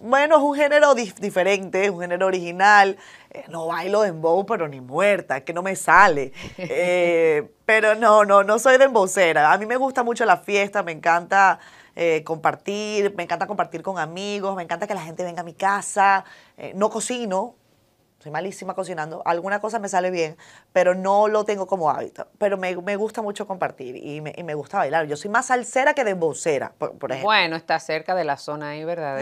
Bueno, es un género diferente, es un género original. Eh, no bailo dembow, pero ni muerta, que no me sale. Eh, (laughs) pero no, no, no soy de embocera. A mí me gusta mucho la fiesta, me encanta. Eh, compartir, me encanta compartir con amigos, me encanta que la gente venga a mi casa. no cocino, soy malísima cocinando, alguna cosa me sale bien, pero no lo tengo como hábito. Pero me, gusta mucho compartir y me, gusta bailar. Yo soy más salsera que de por, por ejemplo. Bueno, está cerca de la zona ahí ¿verdad?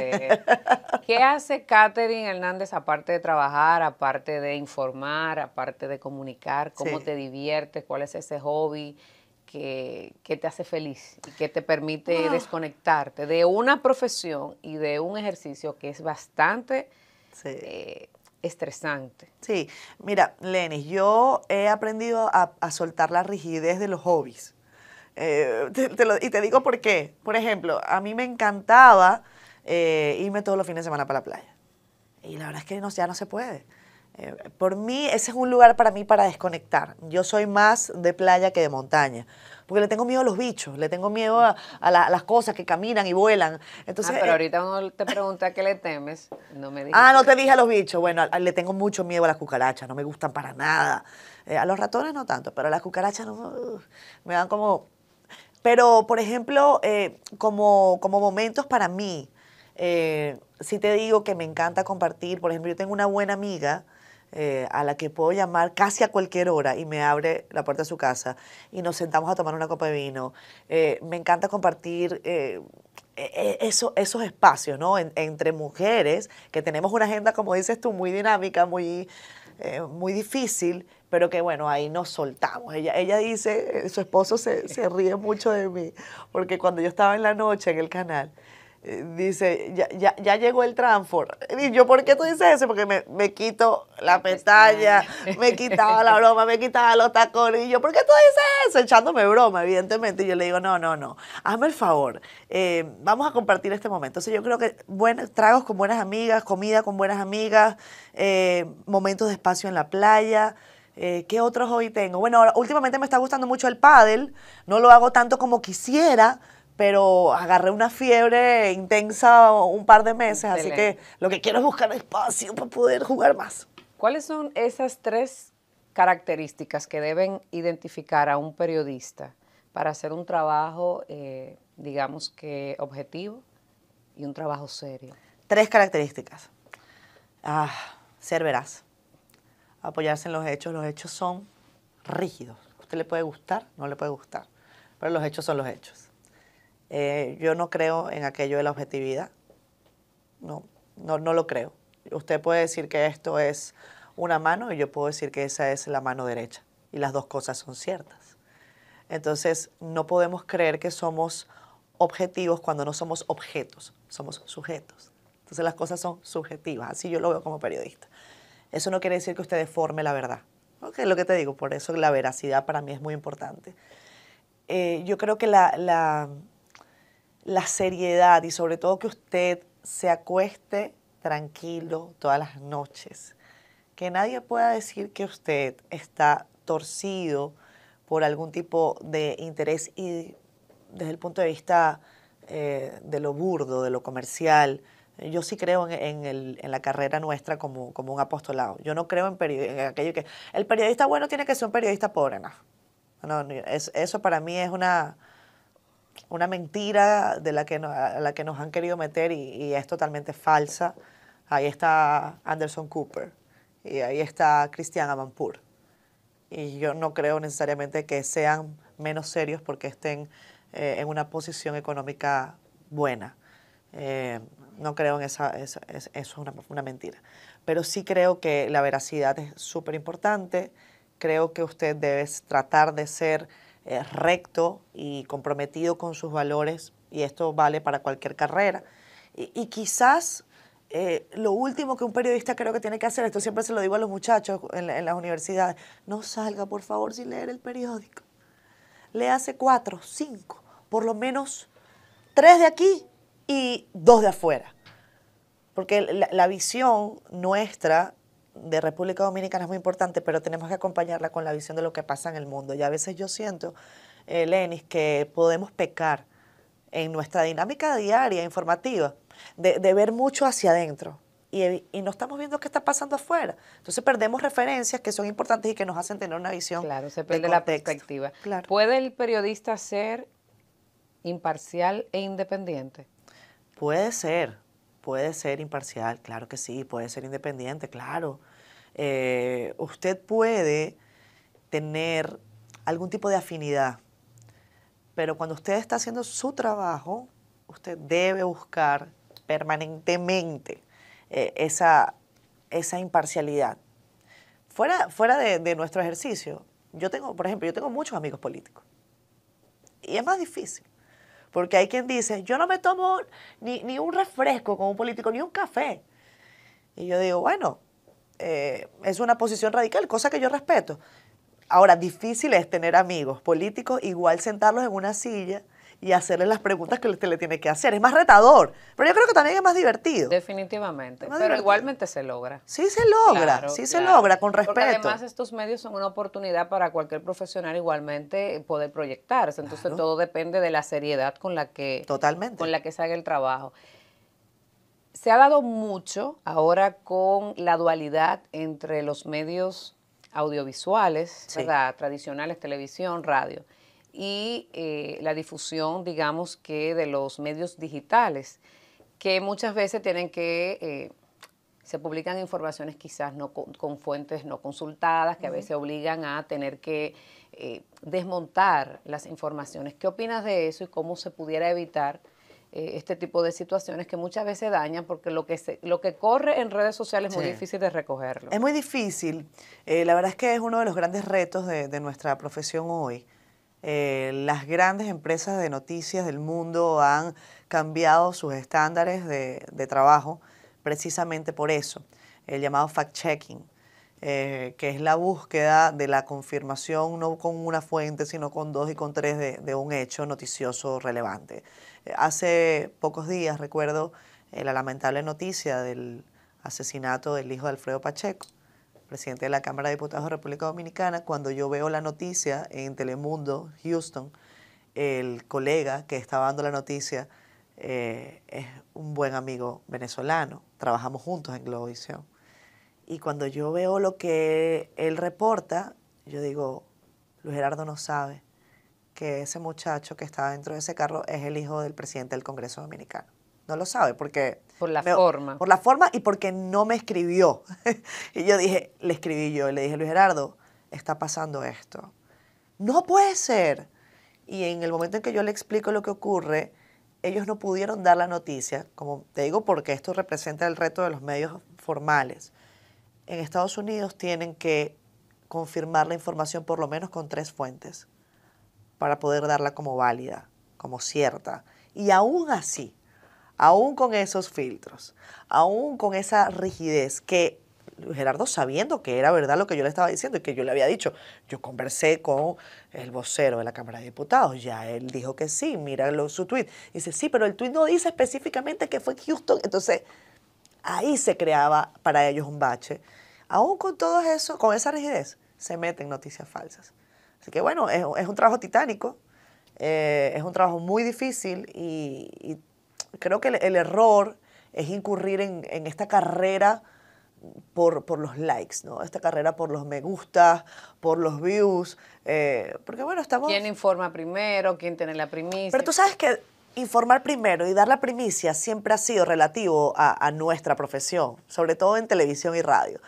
(laughs) ¿Qué hace Katherine Hernández aparte de trabajar, aparte de informar, aparte de comunicar? ¿Cómo te diviertes? ¿Cuál es ese hobby? Que, te hace feliz y que te permite ah. desconectarte de una profesión y de un ejercicio que es bastante sí.
Eh, estresante. Sí, mira, Lenis, yo he aprendido a, soltar la rigidez de los hobbies. Eh, y te digo por qué. Por ejemplo, a mí me encantaba eh, irme todos los fines de semana para la playa. Y la verdad es que ya no se puede. Eh, por mí, ese es un lugar para mí para desconectar. Yo soy más de playa que de montaña. Porque le tengo miedo a los bichos, le tengo miedo a, las cosas que caminan y vuelan. Entonces, ah, pero eh,
ahorita uno te pregunta qué le temes. No me Ah, no te dije a los
bichos. Bueno, le tengo mucho miedo a las cucarachas, no me gustan para nada. Eh, a los ratones no tanto, pero a las cucarachas no, me dan como... Pero, por ejemplo, como, momentos para mí, si te digo que me encanta compartir. Por ejemplo, yo tengo una buena amiga eh, a la que puedo llamar casi a cualquier hora y me abre la puerta de su casa y nos sentamos a tomar una copa de vino. Eh, me encanta compartir eh, e, e, esos espacios, entre mujeres que tenemos una agenda, como dices tú, muy dinámica, muy, muy difícil, pero que bueno, ahí nos soltamos. Ella, dice, su esposo se ríe mucho de mí, porque cuando yo estaba en la noche en el canal, eh, dice, ya, ya, ya, llegó el transfer. Y yo, ¿por qué tú dices eso? Porque me, quito la pestaña, me quitaba la broma, me quitaba los tacones. Y yo, ¿por qué tú dices eso? Echándome broma, evidentemente. Y yo le digo, no, no, no, hazme el favor, eh, vamos a compartir este momento. yo creo que tragos con buenas amigas, comida con buenas amigas, eh, momentos de espacio en la playa. ¿Qué otros hoy tengo? Bueno, últimamente me está gustando mucho el paddle, no lo hago tanto como quisiera, pero agarré una fiebre intensa un par de meses, así que lo que quiero es buscar espacio para poder jugar más. ¿Cuáles son esas tres características que deben
identificar a un periodista para hacer un trabajo, eh, digamos que
objetivo y un trabajo serio? Tres características. Ah, ser veraz, apoyarse en los hechos. Los hechos son rígidos. A usted le puede gustar, no le puede gustar, pero los hechos son los hechos. Eh, yo no creo en aquello de la objetividad. No, no, no lo creo. Usted puede decir que esto es una mano y yo puedo decir que esa es la mano derecha. Y las dos cosas son ciertas. Entonces, no podemos creer que somos objetivos cuando no somos objetos, somos sujetos. Entonces las cosas son subjetivas, así yo lo veo como periodista. Eso no quiere decir que usted deforme la verdad, ¿Ok? es lo que te digo, por eso la veracidad para mí es muy importante. Eh, yo creo que la, la, la seriedad y sobre todo que usted se acueste tranquilo todas las noches. Que nadie pueda decir que usted está torcido por algún tipo de interés y desde el punto de vista eh, de lo burdo, de lo comercial. Yo sí creo en, la carrera nuestra como, como, un apostolado. Yo no creo en, en, aquello que... El periodista bueno tiene que ser un periodista pobre, no. eso para mí es una una mentira de la que, a la que nos han querido meter y, es totalmente falsa. Ahí está Anderson Cooper y ahí está Cristian Amanpour. Y yo no creo necesariamente que sean menos serios porque estén eh, en una posición económica buena. Eh, no creo en esa, eso es una, una mentira. Pero sí creo que la veracidad es súper importante. Creo que usted debe tratar de ser eh, recto y comprometido con sus valores, y esto vale para cualquier carrera. Y, quizás eh, lo último que un periodista creo que tiene que hacer, esto siempre se lo digo a los muchachos en, las universidades, no salga por favor sin leer el periódico. Le hace cuatro, cinco, por lo menos tres de aquí y dos de afuera. Porque la, la visión nuestra de República Dominicana es muy importante, pero tenemos que acompañarla con la visión de lo que pasa en el mundo. Y a veces yo siento, eh, Lenis, que podemos pecar en nuestra dinámica diaria, informativa, de, ver mucho hacia adentro. Y, no estamos viendo qué está pasando afuera. Entonces perdemos referencias que son importantes y que nos hacen tener una visión. Claro, la perspectiva.
¿Puede el periodista ser imparcial e independiente?
Puede ser, puede ser imparcial, claro que sí, puede ser independiente, claro. Eh, usted puede tener algún tipo de afinidad, pero cuando usted está haciendo su trabajo, usted debe buscar permanentemente eh, esa, esa imparcialidad. Fuera, fuera de, nuestro ejercicio, yo tengo, por ejemplo, yo tengo muchos amigos políticos y es más difícil. Porque hay quien dice, yo no me tomo ni, ni, un refresco con un político, ni un café. Y yo digo, bueno, eh, es una posición radical, cosa que yo respeto. Ahora, difícil es tener amigos políticos, igual sentarlos en una silla y hacerles las preguntas que usted le tiene que hacer. Es más retador, pero yo creo que también es más divertido. Definitivamente, pero
igualmente se logra.
Sí se logra, sí se logra, con respeto. además
estos medios son una oportunidad para cualquier profesional igualmente poder proyectarse, entonces todo depende de la seriedad con la que, Con la que se haga el trabajo se ha dado mucho ahora con la dualidad entre los medios audiovisuales, tradicionales, televisión, radio, y eh, la difusión, digamos que, de los medios digitales, que muchas veces tienen que, eh, se publican informaciones quizás no con, fuentes no consultadas, que a veces obligan a tener que eh, desmontar las informaciones. ¿Qué opinas de eso y cómo se pudiera evitar? Eh, este tipo de situaciones que muchas veces dañan porque lo que, corre en redes sociales es muy difícil
de recogerlo. Es muy difícil. Eh, la verdad es que es uno de los grandes retos de, nuestra profesión hoy. Eh, las grandes empresas de noticias del mundo han cambiado sus estándares de, trabajo precisamente por eso, el llamado fact-checking. que es la búsqueda de la confirmación no con una fuente, sino con dos y con tres de un hecho noticioso relevante. Hace pocos días recuerdo eh, la lamentable noticia del asesinato del hijo de Alfredo Pacheco, presidente de la Cámara de Diputados de República Dominicana. Cuando yo veo la noticia en Telemundo, Houston, el colega que estaba dando la noticia eh, es un buen amigo venezolano. Trabajamos juntos en Globovisión. Y cuando yo veo lo que él reporta, yo digo, Luis Gerardo no sabe que ese muchacho que estaba dentro de ese carro es el hijo del presidente del Congreso Dominicano. No lo sabe porque... Por la forma. Por la forma y porque no me escribió. (laughs) y yo dije, le escribí yo, y le dije, Luis Gerardo, está pasando esto. No puede ser. Y en el momento en que yo le explico lo que ocurre, ellos no pudieron dar la noticia, como te digo, porque esto representa el reto de los medios formales. En Estados Unidos tienen que confirmar la información por lo menos con tres fuentes para poder darla como válida, como cierta. Y aún así, aún con esos filtros, aún con esa rigidez que Gerardo sabiendo que era verdad lo que yo le estaba diciendo y que yo le había dicho. Yo conversé con el vocero de la Cámara de Diputados, ya él dijo que sí, míralo su tuit. Dice, sí, pero el tuit no dice específicamente que fue Houston. Entonces, ahí se creaba para ellos un bache. Aún con todo eso, con esa rigidez, se meten noticias falsas. Así que bueno, es, un trabajo titánico, eh, es un trabajo muy difícil y, creo que el, error es incurrir en, esta carrera por, los likes, ¿no? Esta carrera por los me gustas, por los views, eh, porque bueno, estamos... ¿Quién informa primero? ¿Quién tiene la primicia? Pero tú sabes que informar primero y dar la primicia siempre ha sido relativo a, a nuestra profesión, sobre todo en televisión y radio.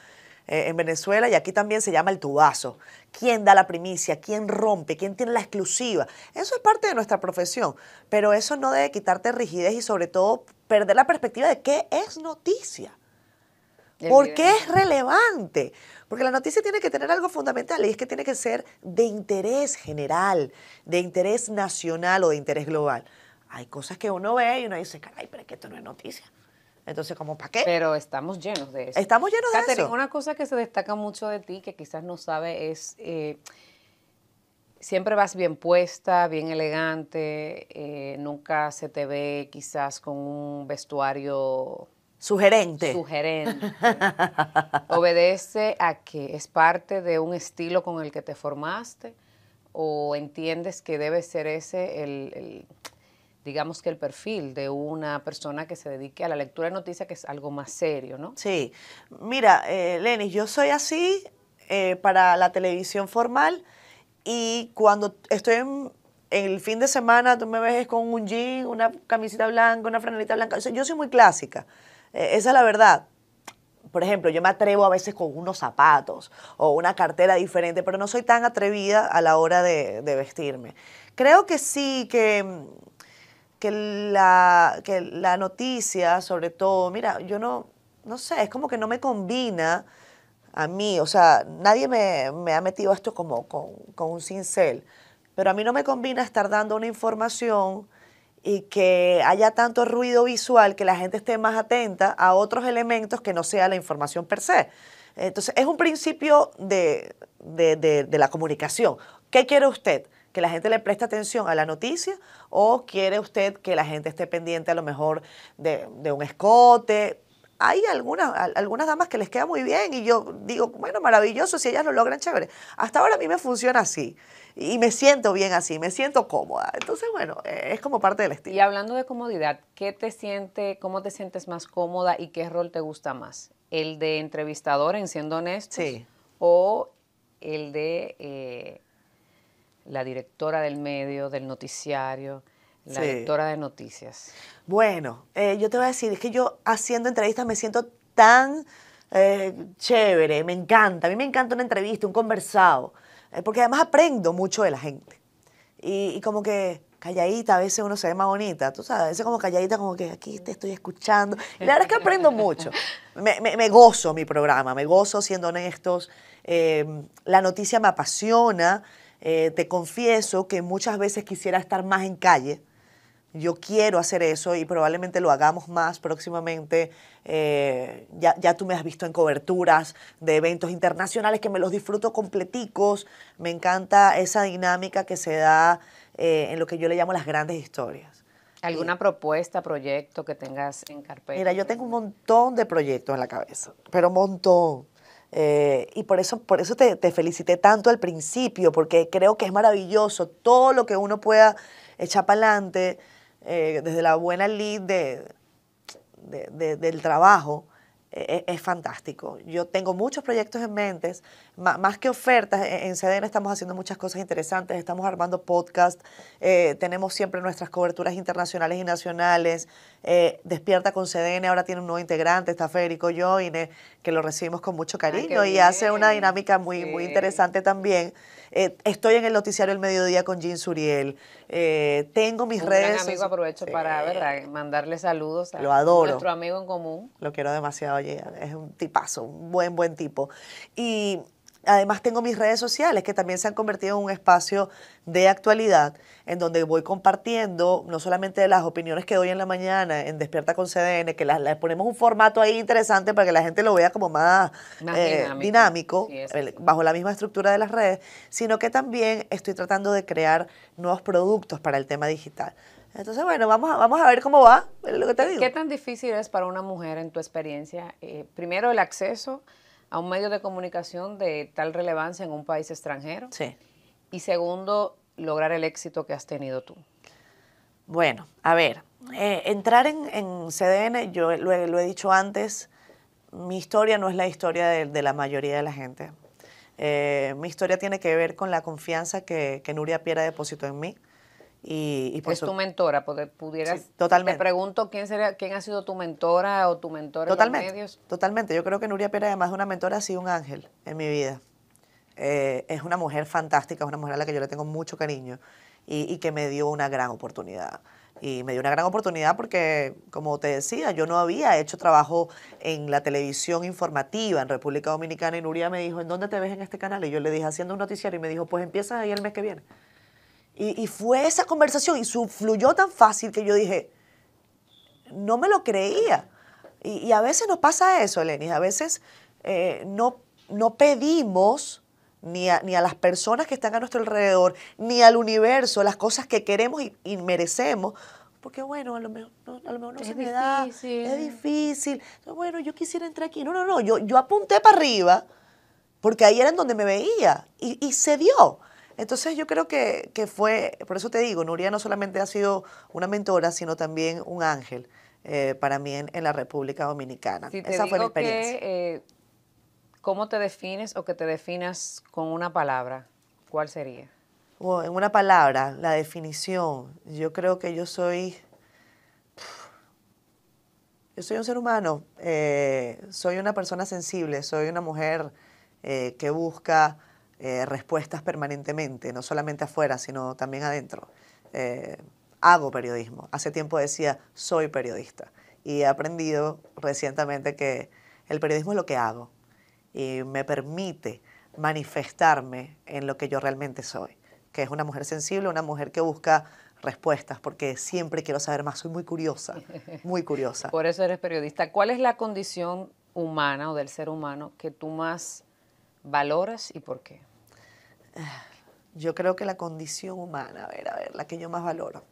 Eh, en Venezuela y aquí también se llama el tubazo. ¿Quién da la primicia? ¿Quién rompe? ¿Quién tiene la exclusiva? Eso es parte de nuestra profesión, pero eso no debe quitarte rigidez y sobre todo perder la perspectiva de qué es noticia. ¿Por qué es relevante? Porque la noticia tiene que tener algo fundamental y es que tiene que ser de interés general, de interés nacional o de interés global. Hay cosas que uno ve y uno dice, caray, pero es que esto no es noticia. Entonces, como, ¿para qué? Pero estamos llenos de eso. Estamos llenos de eso.
Una cosa que se destaca mucho de ti, que quizás no sabe, es eh, siempre vas bien puesta, bien elegante, eh, nunca se te ve quizás con un vestuario... Sugerente. Sugerente. (laughs) ¿Obedece a que es parte de un estilo con el que te formaste o entiendes que debe ser ese el digamos que el perfil de una persona que se dedique a la lectura de noticias, que es algo más serio, ¿no? Sí. Mira,
eh, Lenny, yo soy así eh, para la televisión formal y cuando estoy en, el fin de semana, tú me ves con un jean, una camiseta blanca, una franelita blanca. yo soy muy clásica, eh, esa es la verdad. Por ejemplo, yo me atrevo a veces con unos zapatos o una cartera diferente, pero no soy tan atrevida a la hora de vestirme. Creo que sí, que que la, noticia, sobre todo, mira, yo no, sé, es como que no me combina a mí, o sea, nadie me, ha metido esto como con, un cincel, pero a mí no me combina estar dando una información y que haya tanto ruido visual que la gente esté más atenta a otros elementos que no sea la información per se. Entonces, es un principio de, de la comunicación. ¿Qué quiere usted? que la gente le preste atención a la noticia o quiere usted que la gente esté pendiente a lo mejor de, un escote? Hay algunas, algunas damas que les queda muy bien y yo digo, bueno, maravilloso, si ellas lo logran, chévere. Hasta ahora a mí me funciona así y me siento bien así, me siento cómoda. Entonces, bueno, eh, es como parte del estilo. Y hablando de comodidad,
¿qué te siente, cómo te sientes más cómoda y qué rol te gusta más? ¿El de entrevistador, en siendo honesto? Sí. ¿O el de eh, la directora del medio, del noticiario, la directora de noticias.
Bueno, eh, yo te voy a decir, es que yo haciendo entrevistas me siento tan eh, chévere, me encanta, a mí me encanta una entrevista, un conversado, eh, porque además aprendo mucho de la gente. Y, como que calladita, a veces uno se ve más bonita, tú sabes, a veces como calladita, como que aquí te estoy escuchando. la verdad es que aprendo mucho. (laughs) Me, me, gozo mi programa, me gozo siendo honestos. la noticia me apasiona. Eh, te confieso que muchas veces quisiera estar más en calle. Yo quiero hacer eso y probablemente lo hagamos más próximamente. Eh, ya, tú me has visto en coberturas de eventos internacionales que me los disfruto completicos. Me encanta esa dinámica que se da eh, en lo que yo le llamo las grandes historias. ¿Alguna
propuesta, proyecto que tengas en carpeta? Mira,
yo tengo un montón de proyectos en la cabeza, pero un montón. Eh, y por eso, por eso te, felicité tanto al principio, porque creo que es maravilloso todo lo que uno pueda echar para adelante, eh, desde la buena lead de, del trabajo, eh, es fantástico. Yo tengo muchos proyectos en mente, más que ofertas, e, en CDN estamos haciendo muchas cosas interesantes, estamos armando podcast, eh, tenemos siempre nuestras coberturas internacionales y nacionales, eh, Despierta con CDN, ahora tiene un nuevo integrante, está Federico Joine, que lo recibimos con mucho ah, cariño y hace una dinámica muy, muy interesante también. Eh, estoy en el noticiario El Mediodía con Jean Suriel. tengo mis un redes. Gran amigo,
aprovecho para mandarle saludos a nuestro amigo en común.
Lo quiero demasiado, es un tipazo, un buen, buen tipo. Además tengo mis redes sociales que también se han convertido en un espacio de actualidad en donde voy compartiendo no solamente las opiniones que doy en la mañana en Despierta con CDN, que las, ponemos un formato ahí interesante para que la gente lo vea como más, eh, dinámico, bajo la misma estructura de las redes, sino que también estoy tratando de crear nuevos productos para el tema digital. Entonces, bueno, vamos a, vamos a ver cómo va, lo que te digo. ¿Qué
tan difícil es para una mujer en tu experiencia, eh, primero el acceso? a un medio de comunicación de tal relevancia en un país extranjero. Sí. Y segundo,
lograr el éxito que has tenido tú. Bueno, a ver, eh, entrar en, CDN, yo lo, he dicho antes, mi historia no es la historia de, la mayoría de la gente. Eh, mi historia tiene que ver con la confianza que, que Nuria Piera depositó en mí y, es tu mentora, pudieras. totalmente. Me
pregunto quién quién ha sido tu mentora o tu mentora totalmente, en los medios.
Totalmente. Yo creo que Nuria Pérez, además de una mentora, ha sido un ángel en mi vida. Eh, es una mujer fantástica, es una mujer a la que yo le tengo mucho cariño y, y, que me dio una gran oportunidad. Y me dio una gran oportunidad porque, como te decía, yo no había hecho trabajo en la televisión informativa en República Dominicana y Nuria me dijo, ¿en dónde te ves en este canal? Y yo le dije, haciendo un noticiero y me dijo, pues empiezas ahí el mes que viene. Y, fue esa conversación y su, fluyó tan fácil que yo dije, no me lo creía. Y, a veces nos pasa eso, Eleni, A veces eh, no, no pedimos ni a, ni a, las personas que están a nuestro alrededor, ni al universo, las cosas que queremos y, merecemos. Porque bueno, a lo mejor no, a lo se me da, es difícil. Bueno, yo quisiera entrar aquí. No, no, no, yo, yo apunté para arriba porque ahí era en donde me veía y, y se dio. Entonces yo creo que, fue, por eso te digo, Nuria no solamente ha sido una mentora, sino también un ángel eh, para mí en, la República Dominicana. Esa fue mi experiencia.
Que, eh, ¿Cómo te defines o que te definas con una palabra? ¿Cuál sería?
en una palabra, la definición. Yo creo que yo soy... Yo soy un ser humano, eh, soy una persona sensible, soy una mujer que busca eh, respuestas permanentemente, no solamente afuera, sino también adentro. Eh, hago periodismo. Hace tiempo decía, soy periodista. Y he aprendido recientemente que el periodismo es lo que hago y me permite manifestarme en lo que yo realmente soy, que es una mujer sensible, una mujer que busca respuestas, porque siempre quiero saber más, soy muy curiosa, (laughs) muy curiosa.
Por eso eres periodista. ¿Cuál es la condición humana o del ser humano
que tú más valoras y por qué? yo creo que la condición humana, a ver, a ver, la que yo más valoro.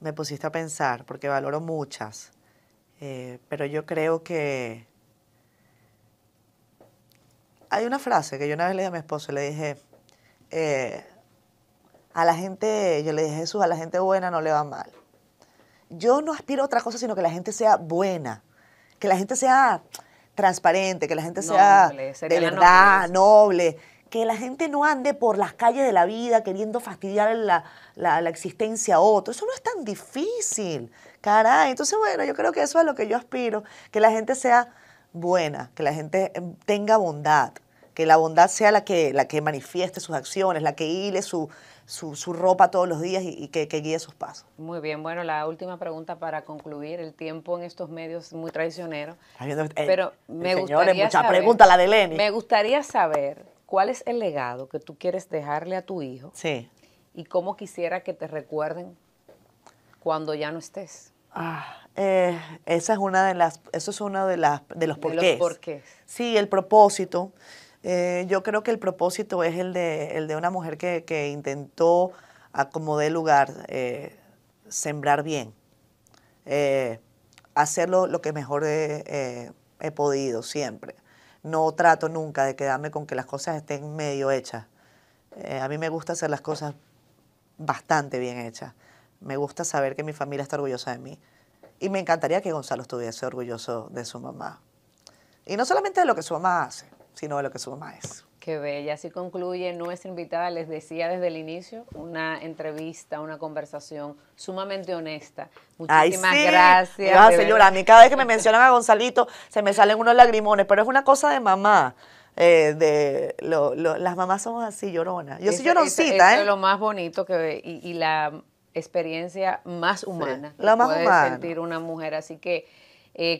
Me pusiste a pensar, porque valoro muchas, eh, pero yo creo que hay una frase que yo una vez le dije a mi esposo, le dije, eh, a la gente, yo le dije, Jesús, a la gente buena no le va mal. Yo no aspiro a otra cosa sino que la gente sea buena, que la gente sea transparente, que la gente sea de verdad, noble. que la gente no ande por las calles de la vida queriendo fastidiar la, la, existencia a otro. Eso no es tan difícil, caray. Entonces, bueno, yo creo que eso es lo que yo aspiro, que la gente sea buena, que la gente em, tenga bondad, que la bondad sea la que, la que manifieste sus acciones, la que hile su, su, ropa todos los días y, que, guíe sus pasos.
Muy bien, bueno, la última pregunta para concluir, el tiempo en estos medios es muy traicionero.
Eh, pero me gustaría mucha saber, pregunta la de Lenny. Me
gustaría saber cuál es el legado que tú quieres dejarle a tu hijo. Sí. Y cómo quisiera que te recuerden cuando ya no estés.
Ah, eh, esa es una de las, eso es uno de las los De los porqués. Sí, el propósito. Eh, yo creo que el propósito es el de, el de una mujer que, intentó, acomodar lugar, eh, sembrar bien, eh, hacerlo lo que mejor he, podido siempre. No trato nunca de quedarme con que las cosas estén medio hechas. Eh, a mí me gusta hacer las cosas bastante bien hechas. Me gusta saber que mi familia está orgullosa de mí. Y me encantaría que Gonzalo estuviese orgulloso de su mamá. Y no solamente de lo que su mamá hace, sino de lo que su mamá es.
Qué bella. Así concluye nuestra invitada, les decía desde el inicio, una entrevista, una conversación sumamente honesta.
Muchísimas Ay, sí. gracias. señora, a mí cada vez que me mencionan a Gonzalito se me salen unos lagrimones, pero es una cosa de mamá. Eh, de las mamás somos así lloronas. Yo soy lloroncita, ¿eh? Es
lo más bonito que y, y la experiencia más humana. la más puede sentir una mujer. Así que,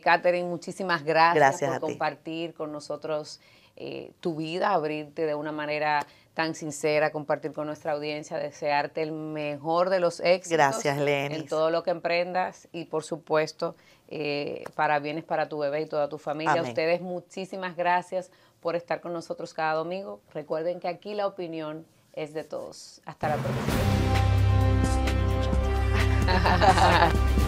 Catherine, eh, muchísimas gracias por compartir con nosotros eh, tu vida, abrirte de una manera tan sincera, compartir con nuestra audiencia, desearte el mejor de los éxitos. Gracias, Lenny. En todo lo que emprendas y, por supuesto, eh, para bienes para tu bebé y toda tu familia. A ustedes, muchísimas gracias por estar con nosotros cada domingo. Recuerden que aquí la opinión es de todos. Hasta la próxima. (laughs)